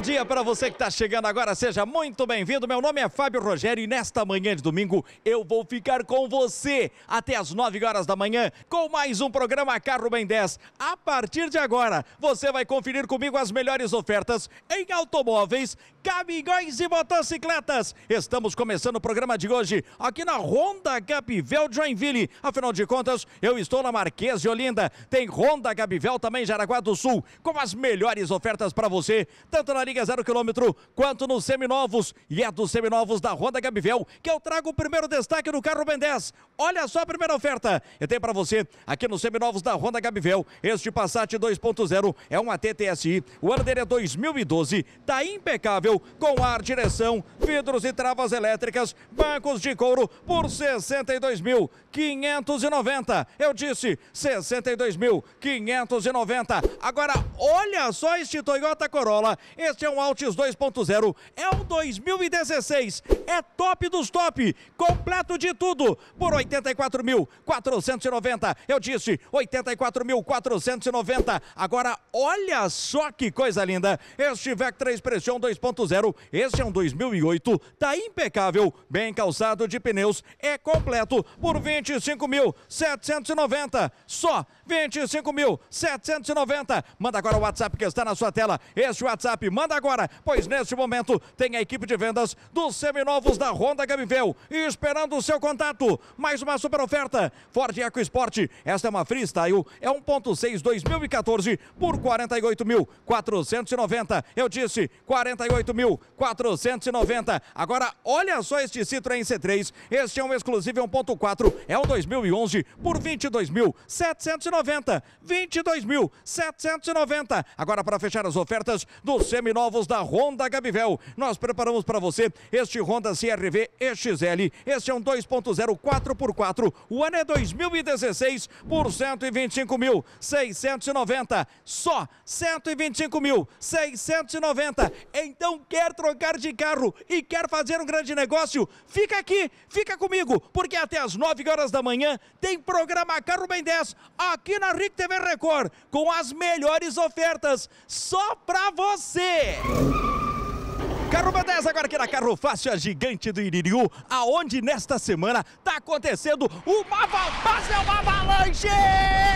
Bom dia para você que está chegando agora, seja muito bem-vindo. Meu nome é Fábio Rogério e nesta manhã de domingo eu vou ficar com você até as 9 horas da manhã com mais um programa Carro Bem 10. A partir de agora, você vai conferir comigo as melhores ofertas em automóveis, caminhões e motocicletas. Estamos começando o programa de hoje aqui na Honda Gabivel Joinville. Afinal de contas, eu estou na Marquês de Olinda. Tem Honda Gabivel também em Jaraguá do Sul com as melhores ofertas para você, tanto na Varinha, zero quilômetro, quanto nos seminovos. E é dos seminovos da Honda Gabivel que eu trago o primeiro destaque do carro Ben 10. Olha só a primeira oferta. Eu tenho para você aqui nos seminovos da Honda Gabivel. Este Passat 2.0 é um ATTSI. O ano dele é 2012. Tá impecável com ar, direção, vidros e travas elétricas, bancos de couro por 62.590. Eu disse 62.590. Agora olha só este Toyota Corolla. Este é um Altis 2.0 é um 2016, é top dos top, completo de tudo, por 84.490. Eu disse 84.490. Agora olha só que coisa linda. Este Vectra Expression 2.0, este é um 2008, tá impecável, bem calçado de pneus, é completo por 25.790. Só 25.790. Manda agora o WhatsApp que está na sua tela. Este WhatsApp manda agora, pois neste momento tem a equipe de vendas dos seminovos da Honda Gamivel esperando o seu contato. Mais uma super oferta. Ford EcoSport, esta é uma Freestyle, é 1.6 2014 por 48.490. Eu disse 48.490. Agora olha só este Citroën C3, este é um exclusivo 1.4, é um 2011 é por 22.790. 22.790. Agora para fechar as ofertas do seminovos novos da Honda Gabivel. Nós preparamos para você este Honda CRV XL. Este é um 2.0 4x4. O ano é 2016 por 125.690. Só 125.690. Então quer trocar de carro e quer fazer um grande negócio? Fica aqui, fica comigo, porque até às 9 horas da manhã tem programa Carro Bem 10 aqui na RIC TV Record com as melhores ofertas só para você. Carro 10 agora aqui na Carro Fácil, a gigante do Iririú, aonde nesta semana tá acontecendo uma, é uma avalanche!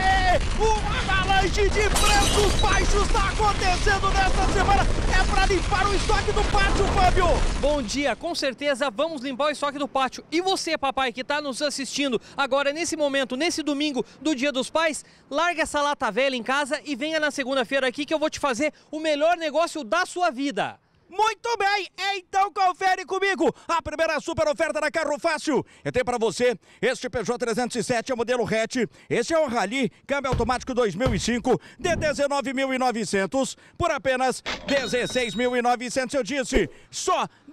avalanche de preços baixos está acontecendo nesta semana. É para limpar o estoque do pátio, Fábio. Bom dia, com certeza vamos limpar o estoque do pátio. E você, papai, que está nos assistindo agora nesse momento, nesse domingo do Dia dos Pais, larga essa lata velha em casa e venha na segunda-feira aqui que eu vou te fazer o melhor negócio da sua vida. Muito bem, então confere comigo a primeira super oferta da Carro Fácil. Eu tenho para você este Peugeot 307, é modelo hatch. Este é um Rally, câmbio automático 2005, de 19.900 por apenas 16.900. Eu disse, só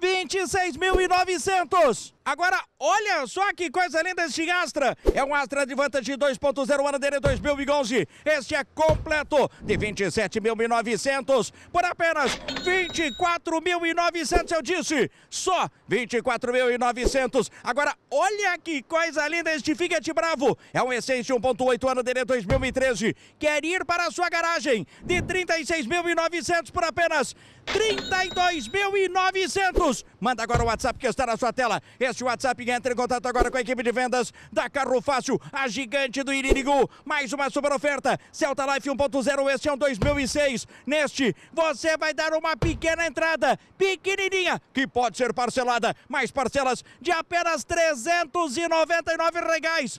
26.900. Agora, olha só que coisa linda este Astra. É um Astra Advantage 2.0 ano dele 2011. Este é completo de 27.900 por apenas 24.900, eu disse. Só 24.900. Agora, olha que coisa linda este Fiat Bravo. É um Essence 1.8 ano dele 2013. Quer ir para a sua garagem de 36.900 por apenas 32.900. Manda agora o WhatsApp que está na sua tela. Este WhatsApp entra em contato agora com a equipe de vendas da Carro Fácil, a gigante do Iririgu. Mais uma super oferta. Celta Life 1.0, este é um 2006. Neste, você vai dar uma pequena entrada, pequenininha, que pode ser parcelada, mais parcelas de apenas 399 reais.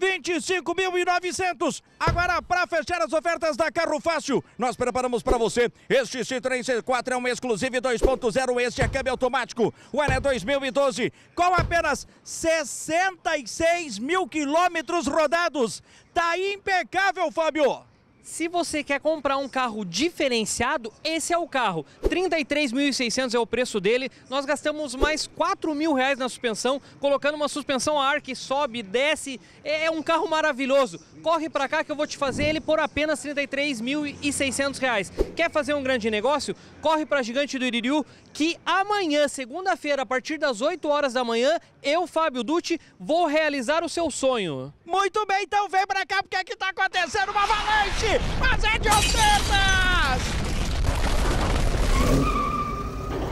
25.900. Agora, para fechar as ofertas da Carro Fácil, nós preparamos para você. Este Citroën C4 é um exclusivo 2.0, este é câmbio automático. O ano é 2012, com apenas 66 mil quilômetros rodados. Tá impecável, Fábio! Se você quer comprar um carro diferenciado, esse é o carro. 33.600 é o preço dele. Nós gastamos mais 4 mil reais na suspensão, colocando uma suspensão a ar que sobe, desce. É, é um carro maravilhoso. Corre para cá que eu vou te fazer ele por apenas 33.600 reais. Quer fazer um grande negócio? Corre para Gigante do Iririu que amanhã, segunda-feira, a partir das 8 horas da manhã, eu, Fábio Dutti, vou realizar o seu sonho. Muito bem, então vem para cá porque aqui está acontecendo uma valente mas é de ofertas!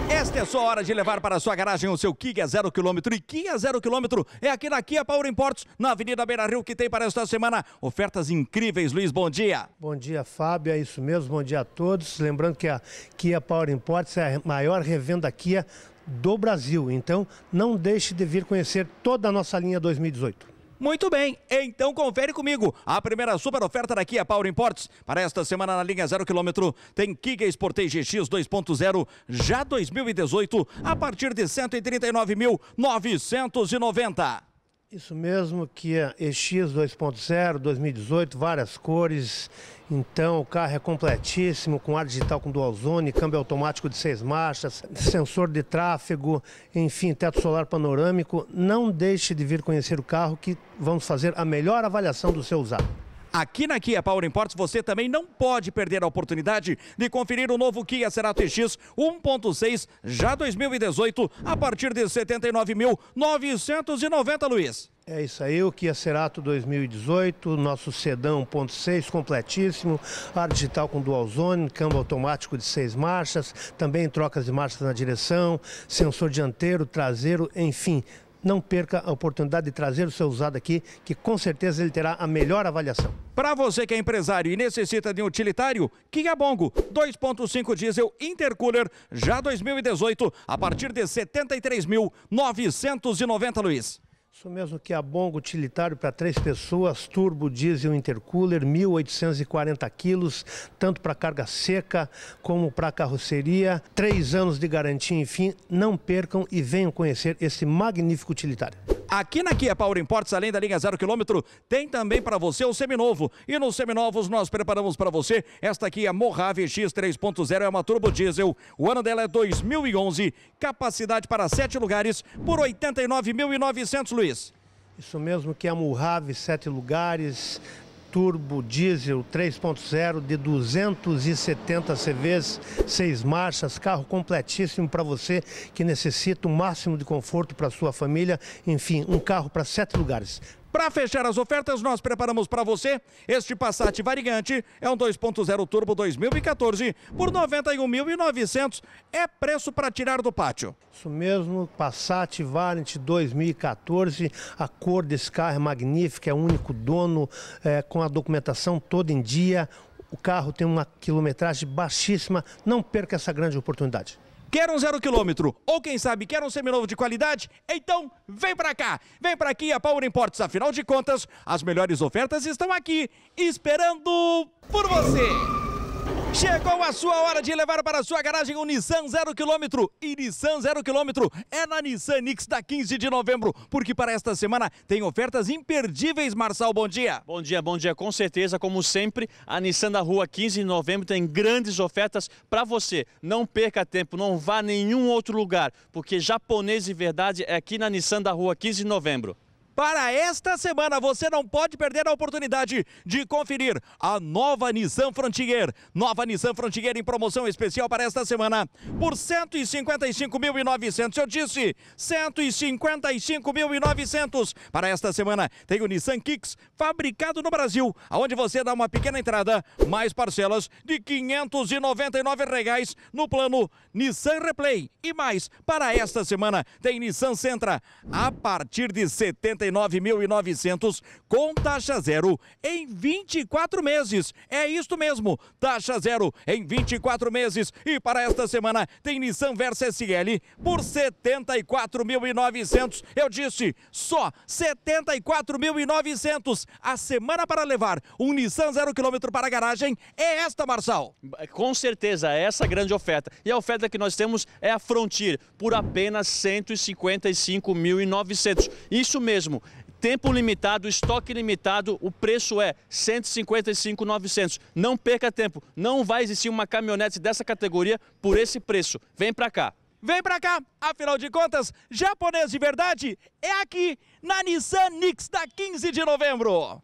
Esta é só hora de levar para sua garagem o seu Kia 0 km e Kia 0 km é aqui na Kia Power Imports, na Avenida Beira Rio, que tem para esta semana ofertas incríveis. Luiz, bom dia. Bom dia, Fábio, é isso mesmo, bom dia a todos. Lembrando que a Kia Power Imports é a maior revenda Kia do Brasil, então não deixe de vir conhecer toda a nossa linha 2018. Muito bem, então confere comigo a primeira super oferta daqui é Power Imports para esta semana na linha 0 km. Tem Kia Sportage GX 2.0 já 2018 a partir de 139.990. Isso mesmo, que é EX 2.0, 2018, várias cores. Então, o carro é completíssimo, com ar digital com dual zone, câmbio automático de seis marchas, sensor de tráfego, enfim, teto solar panorâmico. Não deixe de vir conhecer o carro que vamos fazer a melhor avaliação do seu usado. Aqui na Kia Power Imports você também não pode perder a oportunidade de conferir o novo Kia Cerato X 1.6 já 2018 a partir de 79.990, Luiz. É isso aí, o Kia Cerato 2018, nosso sedã 1.6 completíssimo, ar digital com dual zone, câmbio automático de seis marchas, também trocas de marchas na direção, sensor dianteiro, traseiro, enfim, não perca a oportunidade de trazer o seu usado aqui, que com certeza ele terá a melhor avaliação. Para você que é empresário e necessita de um utilitário, Kia Bongo 2.5 diesel intercooler já 2018 a partir de 73.990 Luiz. Isso mesmo que a Bongo utilitário para três pessoas, turbo, diesel, intercooler, 1.840 quilos, tanto para carga seca como para carroceria. Três anos de garantia, enfim, não percam e venham conhecer esse magnífico utilitário. Aqui na Kia Power Imports, além da linha zero quilômetro, tem também para você o seminovo. E nos seminovos nós preparamos para você esta Kia Mojave X 3.0 é uma turbo diesel. O ano dela é 2011, capacidade para sete lugares por 89.900, Luiz. Isso mesmo, que é a Mojave sete lugares, turbo diesel 3.0 de 270 CVs, seis marchas, carro completíssimo para você que necessita o máximo de conforto para sua família. Enfim, um carro para sete lugares. Para fechar as ofertas, nós preparamos para você este Passat Varigante. É um 2.0 Turbo 2014 por 91.900. É preço para tirar do pátio. Isso mesmo, Passat Variant 2014. A cor desse carro é magnífica, é único dono, é, com a documentação toda em dia. O carro tem uma quilometragem baixíssima. Não perca essa grande oportunidade. Quer um zero quilômetro ou quem sabe quer um seminovo de qualidade? Então vem para cá, vem para aqui a Power Imports. Afinal de contas, as melhores ofertas estão aqui esperando por você. Chegou a sua hora de levar para a sua garagem um Nissan 0 km. E Nissan 0 km é na Nissan Nix da 15 de novembro, porque para esta semana tem ofertas imperdíveis, Marçal. Bom dia. Bom dia, bom dia. Com certeza, como sempre, a Nissan da Rua 15 de novembro tem grandes ofertas para você. Não perca tempo, não vá a nenhum outro lugar, porque japonês de verdade é aqui na Nissan da Rua 15 de novembro para esta semana. Você não pode perder a oportunidade de conferir a nova Nissan Frontier. Nova Nissan Frontier em promoção especial para esta semana por 155.900. Eu disse 155.900 para esta semana. Tem o Nissan Kicks fabricado no Brasil, aonde você dá uma pequena entrada, mais parcelas de R$ 599 reais no plano Nissan Replay. E mais, para esta semana tem Nissan Sentra a partir de 70 49.900 com taxa zero em 24 meses. É isto mesmo, taxa zero em 24 meses. E para esta semana tem Nissan Versa SL por 74.900. Eu disse, só 74.900. A semana para levar um Nissan zero quilômetro para a garagem é esta, Marçal. Com certeza, é essa grande oferta. E a oferta que nós temos é a Frontier por apenas 155.900. Isso mesmo, tempo limitado, estoque limitado, o preço é 155,900. Não perca tempo, não vai existir uma caminhonete dessa categoria por esse preço. Vem pra cá. Vem pra cá, afinal de contas, japonês de verdade é aqui na Nissan Nix da 15 de novembro.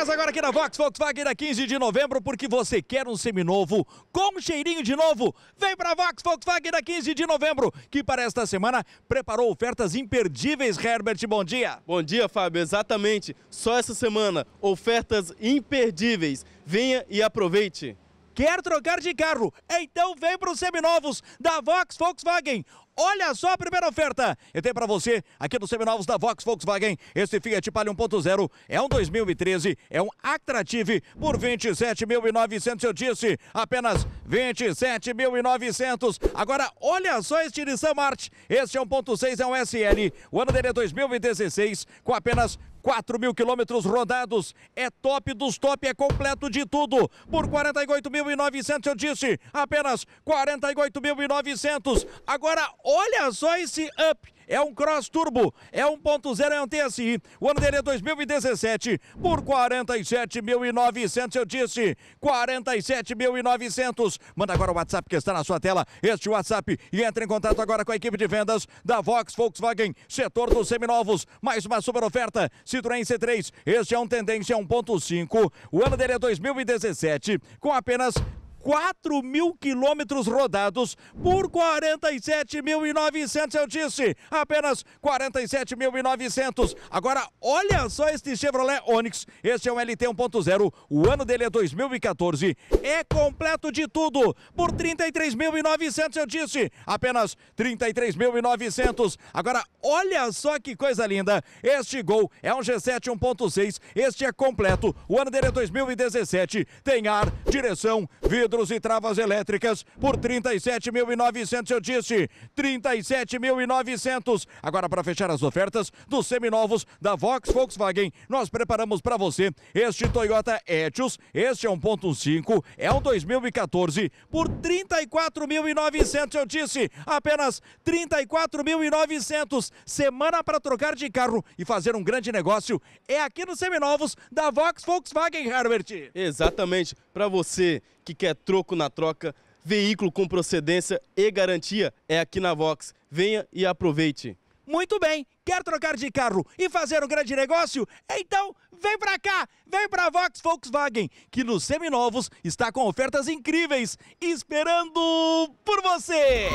10 agora aqui na Vox Volkswagen da 15 de novembro, porque você quer um seminovo com cheirinho de novo? Vem pra Vox Volkswagen da 15 de novembro, que para esta semana preparou ofertas imperdíveis, Herbert, bom dia. Bom dia, Fábio, exatamente. Só essa semana, ofertas imperdíveis. Venha e aproveite. Quer trocar de carro? Então vem para os seminovos da Vox Volkswagen. Olha só a primeira oferta. Eu tenho para você aqui nos seminovos da Vox Volkswagen. Esse Fiat Palio 1.0 é um 2013, é um Actrative por 27.900, eu disse, apenas 27.900. Agora olha só este Nissan March. Este é 1.6 é um SL. O ano dele é 2016 com apenas 4 mil quilômetros rodados, é top dos top, é completo de tudo. Por 48.900, eu disse, apenas 48.900. Agora, olha só esse up é um Cross Turbo, é 1.0, é um TSI. O ano dele é 2017 por 47.900, eu disse, 47.900. Manda agora o WhatsApp que está na sua tela, este WhatsApp, e entre em contato agora com a equipe de vendas da Vox Volkswagen, setor dos seminovos. Mais uma super oferta, Citroën C3, este é um tendência 1.5, o ano dele é 2017, com apenas 4 mil quilômetros rodados por 47.900, eu disse, apenas 47.900. Agora, olha só este Chevrolet Onix, este é um LT 1.0, o ano dele é 2014, é completo de tudo, por 33.900, eu disse, apenas 33.900. Agora, olha só que coisa linda, este Gol é um G7 1.6, este é completo, o ano dele é 2017, tem ar, direção, vidro, vidros e travas elétricas por 37.900, eu disse, 37.900. Agora para fechar as ofertas dos seminovos da Vox Volkswagen, nós preparamos para você este Toyota Etios, este é 1.5, é um 2014 por 34.900, eu disse, apenas 34.900. Semana para trocar de carro e fazer um grande negócio é aqui nos seminovos da Vox Volkswagen, Herbert. Exatamente, para você que quer troco na troca, veículo com procedência e garantia é aqui na Vox. Venha e aproveite. Muito bem, quer trocar de carro e fazer um grande negócio? Então vem pra cá, vem pra Vox Volkswagen, que nos seminovos está com ofertas incríveis, esperando por você!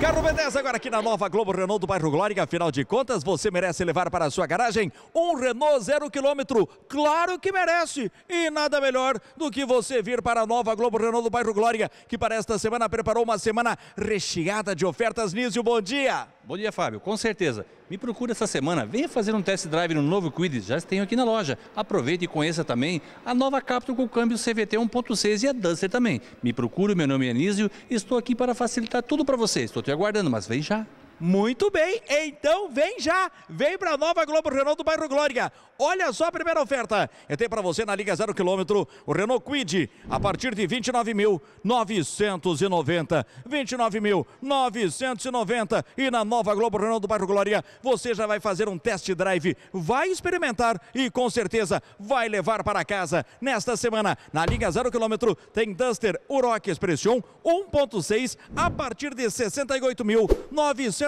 Carro b agora aqui na nova Globo Renault do bairro Glória. Afinal de contas, você merece levar para a sua garagem um Renault zero quilômetro. Claro que merece! E nada melhor do que você vir para a nova Globo Renault do bairro Glória, que para esta semana preparou uma semana recheada de ofertas. Nísio, bom dia! Bom dia, Fábio. Com certeza. Me procura essa semana. Venha fazer um test drive no novo Quid, já tenho aqui na loja. Aproveite e conheça também a nova Captur com câmbio CVT 1.6 e a Duster também. Me procura, meu nome é Anísio. Estou aqui para facilitar tudo para você. Estou te aguardando, mas vem já. Muito bem, então vem já, vem para a nova Globo Renault do bairro Glória. Olha só a primeira oferta. Eu tenho para você na Liga Zero Quilômetro o Renault Quid a partir de 29.990. 29.990. E na nova Globo Renault do bairro Glória, você já vai fazer um test drive, vai experimentar e com certeza vai levar para casa. Nesta semana, na Liga Zero Quilômetro, tem Duster Uroc Expression 1.6 a partir de 68.900.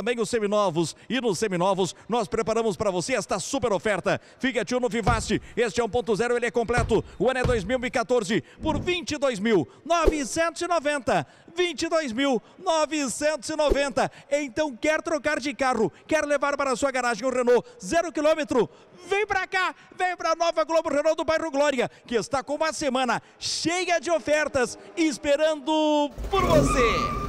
também os seminovos. E nos seminovos nós preparamos para você esta super oferta. Fiat Uno Vivace, este é 1.0, ele é completo. O ano é 2014 por 22.990. 22.990. Então quer trocar de carro, quer levar para a sua garagem o Renault zero quilômetro? Vem para cá, vem para a Nova Globo Renault do bairro Glória, que está com uma semana cheia de ofertas esperando por você.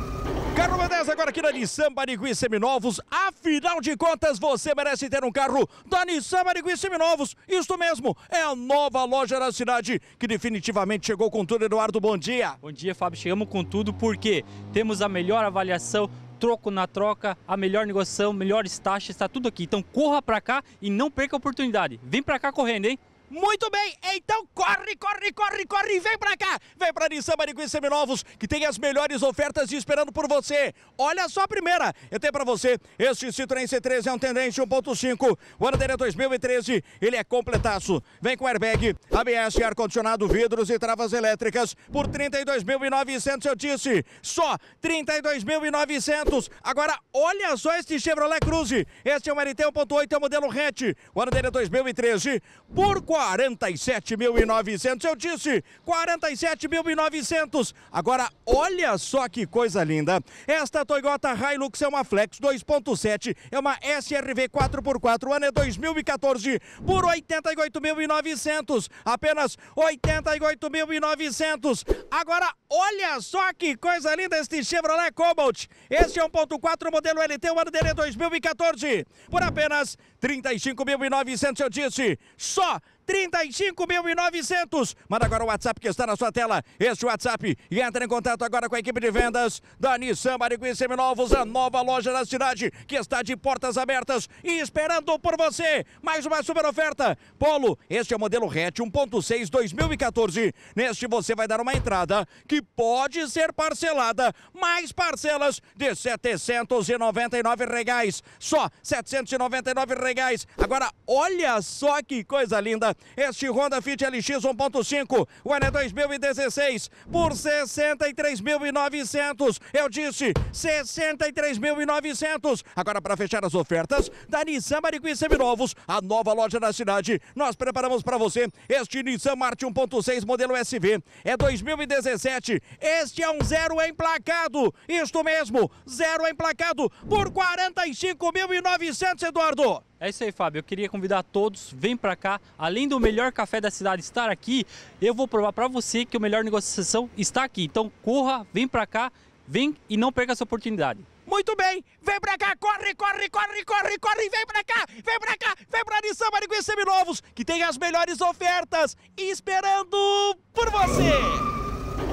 Carro B10 agora aqui na Nissan Barigui Seminovos. Afinal de contas, você merece ter um carro da Nissan Barigui Seminovos. Isto mesmo, é a nova loja da cidade que definitivamente chegou com tudo. Eduardo, bom dia. Bom dia, Fábio. Chegamos com tudo porque temos a melhor avaliação troco na troca, a melhor negociação, melhores taxas, está tudo aqui. Então corra para cá e não perca a oportunidade. Vem para cá correndo, hein? Muito bem, então corre, corre, corre, corre, vem pra cá. Vem pra Nissan Maricui Seminovos, que tem as melhores ofertas esperando por você. Olha só a primeira, eu tenho pra você, este Citroën C3 é um Tendente 1.5, o ano dele é 2013, ele é completaço. Vem com airbag, ABS, ar-condicionado, vidros e travas elétricas, por 32.900 eu disse, só 32.900. Agora, olha só este Chevrolet Cruze, este é um RT 1.8, é o modelo hatch, o ano dele é 2013, por 40. 47.900. Eu disse 47.900. Agora, olha só que coisa linda. Esta Toyota Hilux é uma Flex 2.7, é uma SRV 4x4, o ano é 2014, por 88.900. Apenas 88.900. Agora, olha só que coisa linda este Chevrolet Cobalt. Este é 1.4 modelo LT, o ano dele é 2014, por apenas 35.900 eu disse, só 35.900. Manda agora o WhatsApp que está na sua tela. Este WhatsApp e entra em contato agora com a equipe de vendas da Nissan Maricui Seminovos, a nova loja da cidade que está de portas abertas e esperando por você. Mais uma super oferta. Polo, este é o modelo hatch 1.6 2014. Neste você vai dar uma entrada que pode ser parcelada, mais parcelas de R$ 799 reais. Só R$ 799 reais legais. Agora, olha só que coisa linda. Este Honda Fit LX 1.5, o ano é 2016, por 63.900. Eu disse 63.900. Agora, para fechar as ofertas, da Nissan Maricuí Seminovos, a nova loja da cidade, nós preparamos para você este Nissan Marte 1.6 modelo SV. É 2017. Este é um zero emplacado. Isto mesmo, zero emplacado por 45.900, Eduardo. É isso aí, Fábio. Eu queria convidar todos, vem para cá. Além do melhor café da cidade estar aqui, eu vou provar para você que o melhor negociação está aqui. Então corra, vem para cá, vem e não perca essa oportunidade. Muito bem, vem pra cá, corre, corre, corre, corre, corre, vem pra cá, vem pra cá, vem pra Nissan Mariguinhos Seminovos, que tem as melhores ofertas, esperando por você!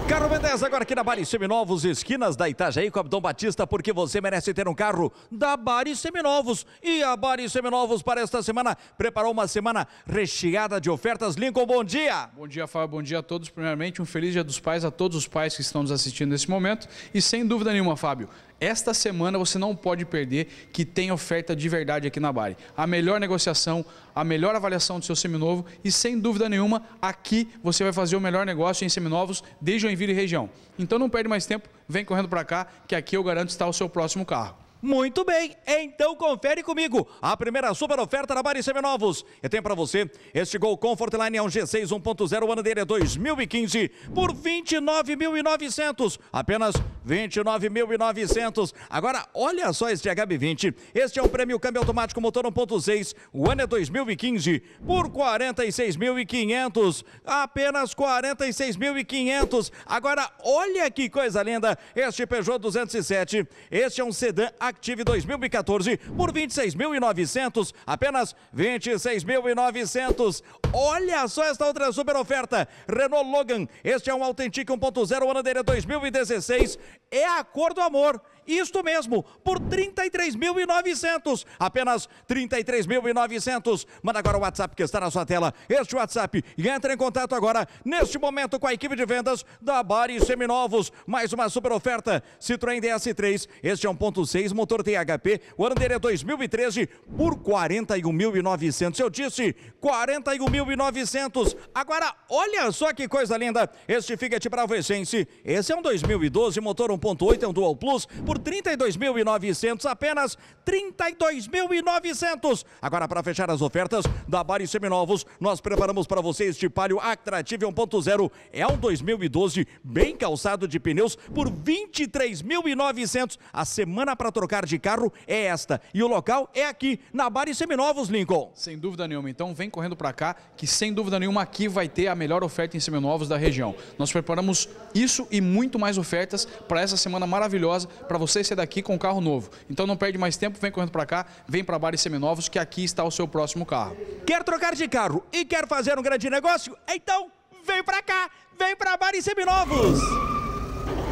Carro Mendes agora aqui na Bari Seminovos, esquinas da Itajaí com Abdom Batista, porque você merece ter um carro da Bari Seminovos. E a Bari Seminovos para esta semana preparou uma semana recheada de ofertas. Lincoln, bom dia! Bom dia, Fábio, bom dia a todos. Primeiramente, um feliz dia dos pais a todos os pais que estão nos assistindo nesse momento. E sem dúvida nenhuma, Fábio, esta semana você não pode perder que tem oferta de verdade aqui na Bari. A melhor negociação, a melhor avaliação do seu seminovo e sem dúvida nenhuma, aqui você vai fazer o melhor negócio em seminovos de Joinville e região. Então não perde mais tempo, vem correndo para cá que aqui eu garanto está o seu próximo carro. Muito bem, então confere comigo a primeira super oferta da Bari Seminovos. Eu tenho para você este Gol Comfortline é um G6 1.0, o ano dele é 2015 por 29.900, apenas 29.900. Agora, olha só este HB20. Este é um prêmio câmbio automático motor 1.6. O ano é 2015 por 46.500. Apenas 46.500. Agora, olha que coisa linda. Este Peugeot 207. Este é um sedã Active 2014 por 26.900. Apenas 26.900. Olha só esta outra super oferta. Renault Logan. Este é um Authentic 1.0. O ano dele é 2016 é a cor do amor. Isto mesmo, por 33.900. Apenas 33.900. Manda agora o WhatsApp que está na sua tela. Este WhatsApp. E entra em contato agora, neste momento, com a equipe de vendas da Bari Seminovos. Mais uma super oferta. Citroën DS3. Este é 1.6, motor THP. O ano dele é 2013 por 41.900. Eu disse 41.900. Agora, olha só que coisa linda. Este Fiat Bravo Essence. Esse é um 2012, motor 1.8, é um Dual Plus por por 32.900, apenas 32.900. Agora, para fechar as ofertas da Bari Seminovos, nós preparamos para você este Palio Actrative 1.0. É um 2012 bem calçado de pneus por 23.900. A semana para trocar de carro é esta. E o local é aqui, na Bari Seminovos, Lincoln. Sem dúvida nenhuma. Então, vem correndo para cá, que sem dúvida nenhuma aqui vai ter a melhor oferta em seminovos da região. Nós preparamos isso e muito mais ofertas para essa semana maravilhosa para você você ser é daqui com um carro novo. Então não perde mais tempo, vem correndo para cá, vem para Bares Seminovos, que aqui está o seu próximo carro. Quer trocar de carro e quer fazer um grande negócio? Então vem para cá, vem para Bares Seminovos!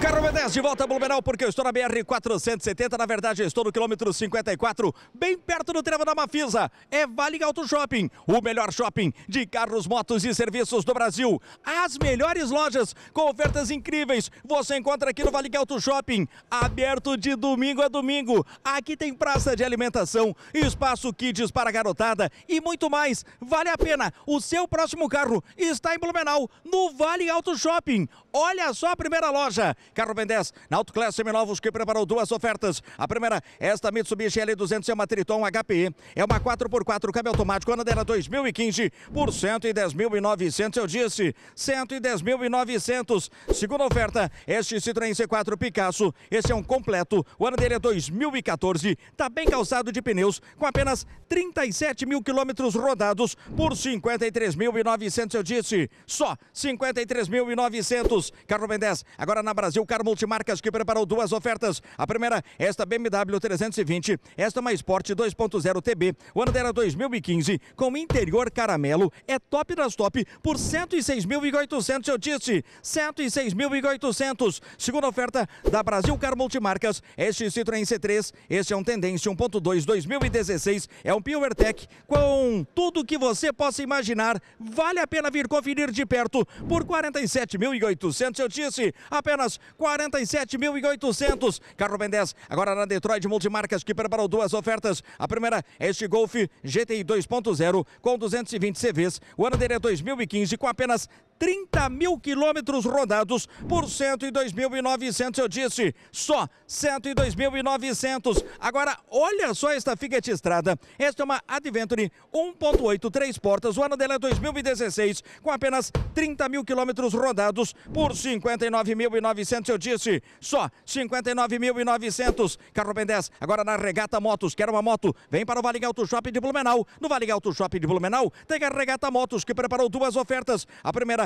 Carro 10 de volta a Blumenau, porque eu estou na BR-470, na verdade eu estou no quilômetro 54, bem perto do trevo da Mafisa. É Vale Auto Shopping, o melhor shopping de carros, motos e serviços do Brasil. As melhores lojas com ofertas incríveis você encontra aqui no Vale Auto Shopping, aberto de domingo a domingo. Aqui tem praça de alimentação, espaço kids para garotada e muito mais. Vale a pena, o seu próximo carro está em Blumenau, no Vale Auto Shopping. Olha só a primeira loja Carro Ben 10, na Auto Class Seminovos, que preparou duas ofertas. A primeira, esta Mitsubishi L200 é uma Triton HPE. É uma 4x4 câmbio automático, ano dela 2015, por 110.900, eu disse, 110.900. Segunda oferta, este Citroën C4 Picasso, esse é um completo, o ano dele é 2014, está bem calçado de pneus, com apenas 37 mil quilômetros rodados, por 53.900, eu disse, só 53.900. Carro Ben 10, agora na Brasil Car Multimarcas que preparou duas ofertas. A primeira, esta BMW 320, esta é mais Sport 2.0 TB, o ano dela 2015, é com interior caramelo, é top das top por 106.800, eu disse, 106.800. Segunda oferta da Brasil Car Multimarcas, este Citroën C3, este é um Tendência 1.2 2016, é um PureTech com tudo que você possa imaginar, vale a pena vir conferir de perto por 47.800, eu disse, apenas 47.800. Carro Ben 10, agora na Detroit Multimarcas, que preparou duas ofertas. A primeira é este Golf GTI 2.0 com 220 CVs. O ano dele é 2015, com apenas 30 mil quilômetros rodados por 102.900, eu disse, só 102.900. Agora, olha só esta Fiat Estrada. Esta é uma Adventure 1.8, três portas. O ano dela é 2016, com apenas 30 mil quilômetros rodados por 59.900, eu disse, só 59.900. Carro Ben 10, agora na Regata Motos. Quer uma moto? Vem para o Vale Auto Shopping de Blumenau. No Vale Auto Shopping de Blumenau, tem a Regata Motos, que preparou duas ofertas. A primeira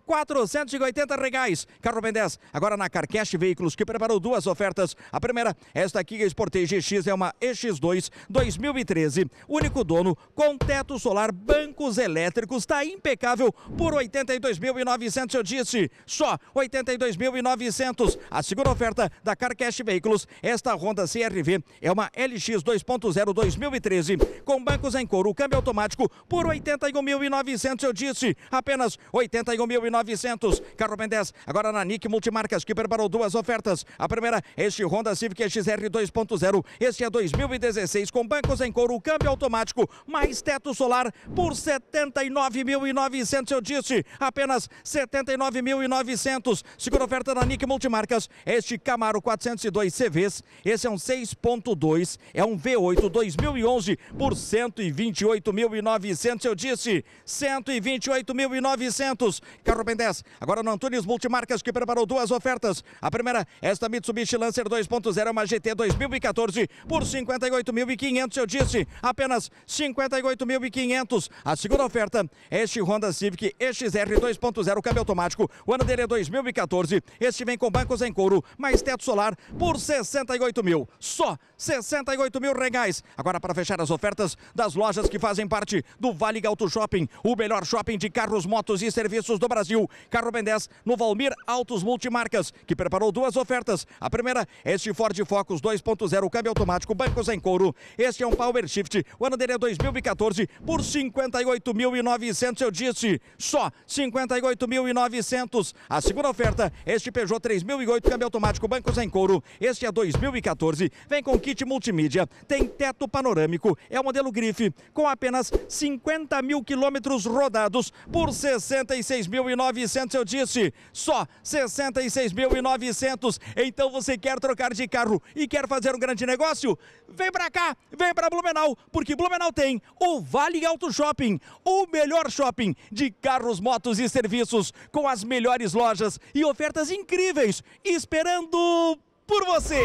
480 reais. Carro Ben 10, agora na Carcast Veículos, que preparou duas ofertas. A primeira, esta aqui, Sportage GX é uma EX2 2013. Único dono, com teto solar, bancos elétricos, está impecável por 82.900, eu disse. Só 82.900. A segunda oferta da Carcast Veículos, esta Honda CRV é uma LX 2.0 2013, com bancos em couro, câmbio automático por 81.900, eu disse. Apenas 81.900. 900. Carro Ben 10, agora na Nick Multimarcas, que preparou duas ofertas. A primeira, este Honda Civic XR 2.0. Este é 2016, com bancos em couro, câmbio automático, mais teto solar por 79.900. Eu disse, apenas 79.900. Segunda oferta na Nick Multimarcas, este Camaro 402 CVs. Esse é um 6.2, é um V8 2011 por 128.900. Eu disse, 128.900. Carro Open 10. Agora no Antunes Multimarcas que preparou duas ofertas. A primeira, esta Mitsubishi Lancer 2.0 uma GT 2014 por 58.500, eu disse, apenas 58.500. A segunda oferta, este Honda Civic EXR 2.0 câmbio automático, o ano dele é 2014. Este vem com bancos em couro, mais teto solar por 68 mil. Só 68 mil reais. Agora para fechar as ofertas das lojas que fazem parte do Vale Auto Shopping, o melhor shopping de carros, motos e serviços do Brasil. Brasil. Carro Ben 10 no Valmir Autos Multimarcas, que preparou duas ofertas. A primeira, é este Ford Focus 2.0, câmbio automático, bancos em couro. Este é um Power Shift, o ano dele é 2014, por 58.900, eu disse, só 58.900. A segunda oferta, é este Peugeot 3008, câmbio automático, bancos em couro. Este é 2014, vem com kit multimídia, tem teto panorâmico, é o modelo Grife, com apenas 50 mil quilômetros rodados por 66.900. 66.900, eu disse, só 66.900. Então você quer trocar de carro e quer fazer um grande negócio? Vem para cá, vem para Blumenau, porque Blumenau tem o Vale Auto Shopping, o melhor shopping de carros, motos e serviços, com as melhores lojas e ofertas incríveis, esperando por você.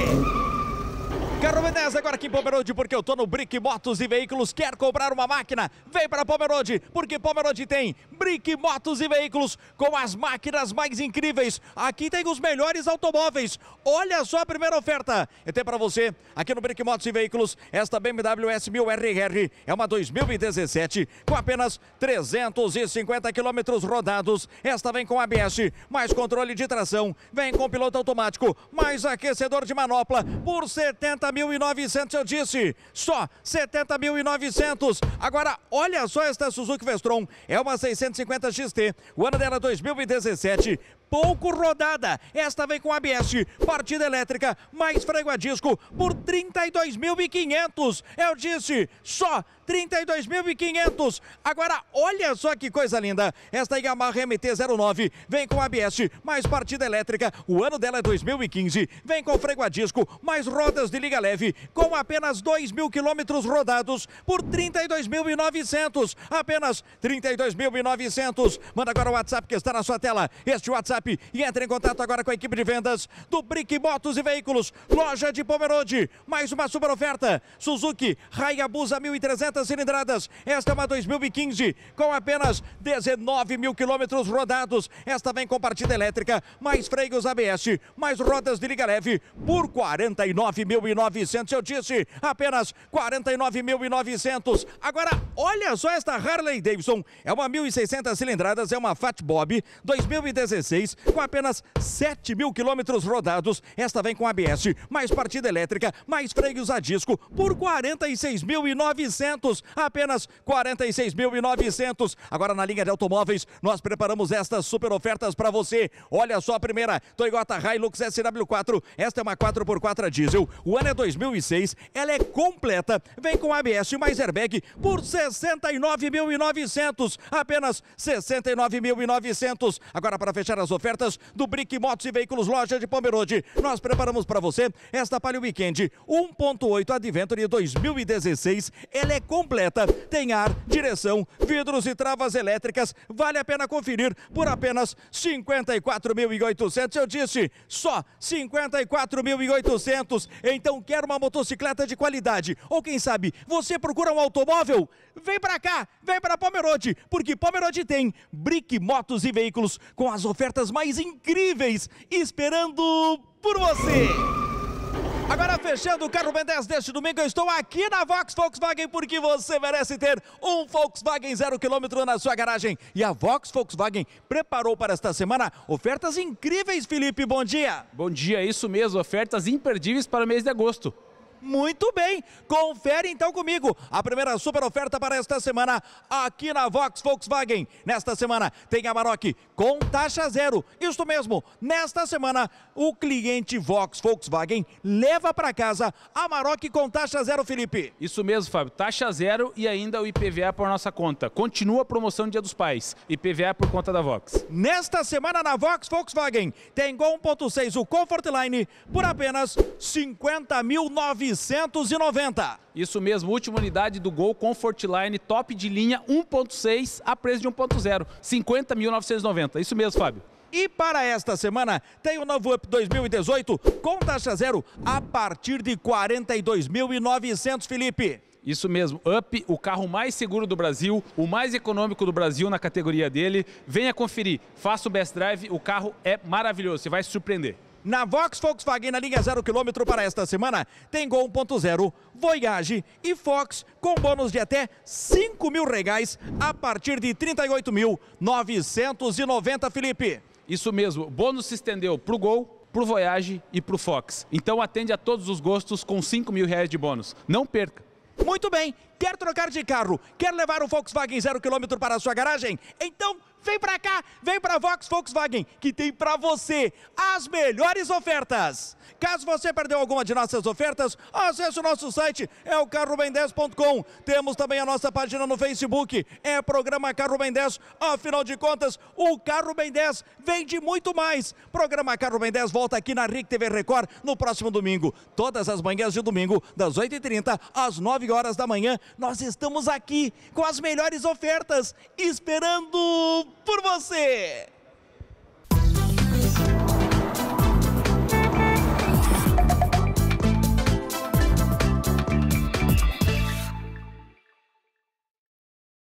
Carro Menezes agora aqui em Pomerode, porque eu tô no Brick Motos e Veículos. Quer comprar uma máquina? Vem para Pomerode, porque Pomerode tem Brick Motos e Veículos com as máquinas mais incríveis. Aqui tem os melhores automóveis. Olha só a primeira oferta. E tem para você, aqui no Brick Motos e Veículos, esta BMW S1000 RR. É uma 2017 com apenas 350 quilômetros rodados. Esta vem com ABS, mais controle de tração, vem com piloto automático, mais aquecedor de manopla por 70 mil. 70.900, eu disse, só 70.900. Agora, olha só esta Suzuki Vestron, é uma 650 XT, o ano dela 2017, pouco rodada. Esta vem com ABS, partida elétrica, mais frego a disco por 32.500. Eu disse, só 32.500. Agora, olha só que coisa linda. Esta Yamaha MT-09 vem com ABS, mais partida elétrica. O ano dela é 2015. Vem com freio a disco, mais rodas de liga leve, com apenas 2 mil quilômetros rodados por 32.900. Apenas 32.900. Manda agora o WhatsApp que está na sua tela. Este WhatsApp WhatsApp e entre em contato agora com a equipe de vendas do Brick Motos e Veículos, loja de Pomerode. Mais uma super oferta. Suzuki Hayabusa 1.300 cilindradas. Esta é uma 2015 com apenas 19 mil quilômetros rodados. Esta vem com partida elétrica, mais freios ABS, mais rodas de liga leve por 49.900. Eu disse apenas 49.900. Agora, olha só esta Harley Davidson. É uma 1.600 cilindradas, é uma Fat Bob 2016 com apenas 7 mil quilômetros rodados. Esta vem com ABS, mais partida elétrica, mais freios a disco, por 46.900, apenas 46.900. Agora na linha de automóveis, nós preparamos estas super ofertas para você. Olha só a primeira, Toyota Hilux SW4. Esta é uma 4x4 a diesel, o ano é 2006, ela é completa, vem com ABS mais airbag por 69.900, apenas 69.900. Agora para fechar as ofertas do Brick Motos e Veículos Loja de Pomerode. Nós preparamos para você esta Palio Weekend 1.8 Adventure 2016. Ela é completa, tem ar, direção, vidros e travas elétricas. Vale a pena conferir por apenas 54.800. Eu disse, só 54.800. Então quer uma motocicleta de qualidade ou quem sabe você procura um automóvel? Vem para cá, vem para Pomerode, porque Pomerode tem Brick Motos e Veículos com as ofertas mais incríveis esperando por você. Agora fechando o carro Ben 10 deste domingo, eu estou aqui na Vox Volkswagen porque você merece ter um Volkswagen zero quilômetro na sua garagem. E a Vox Volkswagen preparou para esta semana ofertas incríveis, Felipe. Bom dia. Bom dia, isso mesmo, ofertas imperdíveis para o mês de agosto. Muito bem, confere então comigo a primeira super oferta para esta semana aqui na Vox Volkswagen. Nesta semana tem a Maroc com taxa zero. Isto mesmo, nesta semana o cliente Vox Volkswagen leva para casa a Maroc com taxa zero, Felipe. Isso mesmo, Fábio, taxa zero e ainda o IPVA por nossa conta. Continua a promoção Dia dos Pais, IPVA por conta da Vox. Nesta semana na Vox Volkswagen tem Gol 1.6 o Comfortline por apenas 50.900. 990. Isso mesmo, última unidade do Gol Comfortline, top de linha 1.6 a preço de 1.0, 50.990. Isso mesmo, Fábio. E para esta semana tem o novo Up 2018 com taxa zero a partir de 42.900, Felipe. Isso mesmo, Up, o carro mais seguro do Brasil, o mais econômico do Brasil na categoria dele. Venha conferir, faça o best drive, o carro é maravilhoso, você vai se surpreender. Na Vox Volkswagen, na linha zero quilômetro para esta semana, tem Gol 1.0, Voyage e Fox com bônus de até 5 mil reais a partir de 38.990, Felipe. Isso mesmo, o bônus se estendeu para o Gol, para o Voyage e para o Fox. Então atende a todos os gostos com 5 mil reais de bônus. Não perca! Muito bem, quer trocar de carro? Quer levar o Volkswagen zero quilômetro para a sua garagem? Então Vem para cá, vem para Vox Volkswagen, que tem para você as melhores ofertas. Caso você perdeu alguma de nossas ofertas, acesse o nosso site, é o carrobem10.com. Temos também a nossa página no Facebook, é Programa Carro Bem 10. Afinal de contas, o Carro Bem 10 vende muito mais. Programa Carro Bem 10 volta aqui na RIC TV Record no próximo domingo. Todas as manhãs de domingo, das 8h30 às 9 horas da manhã, nós estamos aqui com as melhores ofertas, esperando por você!